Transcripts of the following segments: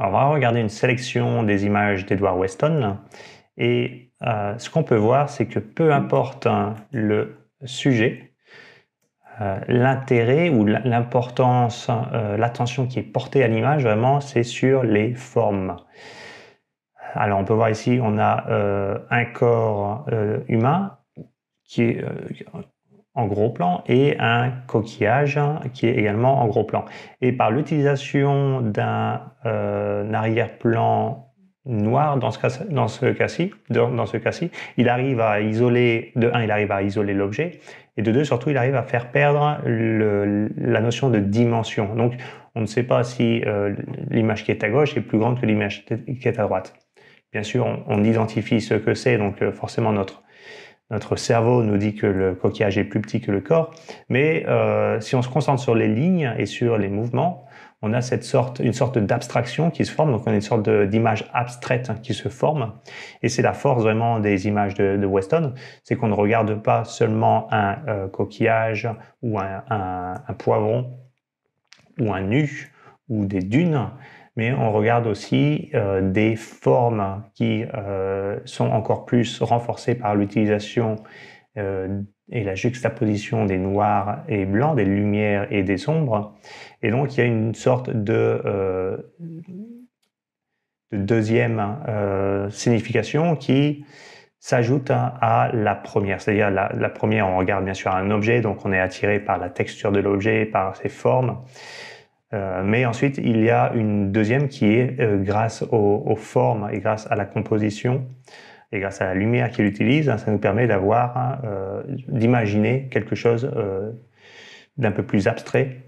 on va regarder une sélection des images d'Edward Weston. Et euh, ce qu'on peut voir, c'est que peu importe hein, le sujet, euh, l'intérêt ou l'importance, euh, l'attention qui est portée à l'image, vraiment, c'est sur les formes. Alors, on peut voir ici, on a un corps humain qui est en gros plan et un coquillage qui est également en gros plan. Et par l'utilisation d'un euh, arrière-plan noir dans ce cas-ci, dans ce cas il arrive à isoler, de un, il arrive à isoler l'objet, et de deux, surtout, il arrive à faire perdre la notion de dimension. Donc, on ne sait pas si euh, l'image qui est à gauche est plus grande que l'image qui est à droite. Bien sûr, on, identifie ce que c'est, donc euh, forcément notre notre cerveau nous dit que le coquillage est plus petit que le corps, mais euh, si on se concentre sur les lignes et sur les mouvements, on a cette sorte, une sorte d'abstraction qui se forme, donc on a une sorte d'image abstraite qui se forme. Et c'est la force vraiment des images de, Weston, c'est qu'on ne regarde pas seulement un euh, coquillage ou un, poivron ou un nu ou des dunes, mais on regarde aussi euh, des formes qui euh, sont encore plus renforcées par l'utilisation euh, et la juxtaposition des noirs et blancs, des lumières et des ombres. Et donc il y a une sorte de, deuxième signification qui s'ajoute à la première. C'est-à-dire la, la première, on regarde bien sûr un objet, donc on est attiré par la texture de l'objet, par ses formes. Euh, mais ensuite, il y a une deuxième qui est euh, grâce aux, formes et grâce à la composition et grâce à la lumière qu'il utilise, hein, ça nous permet d'avoir, hein, euh, d'imaginer quelque chose d'un peu plus abstrait.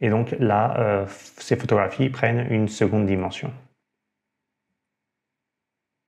Et donc là, ces photographies prennent une seconde dimension.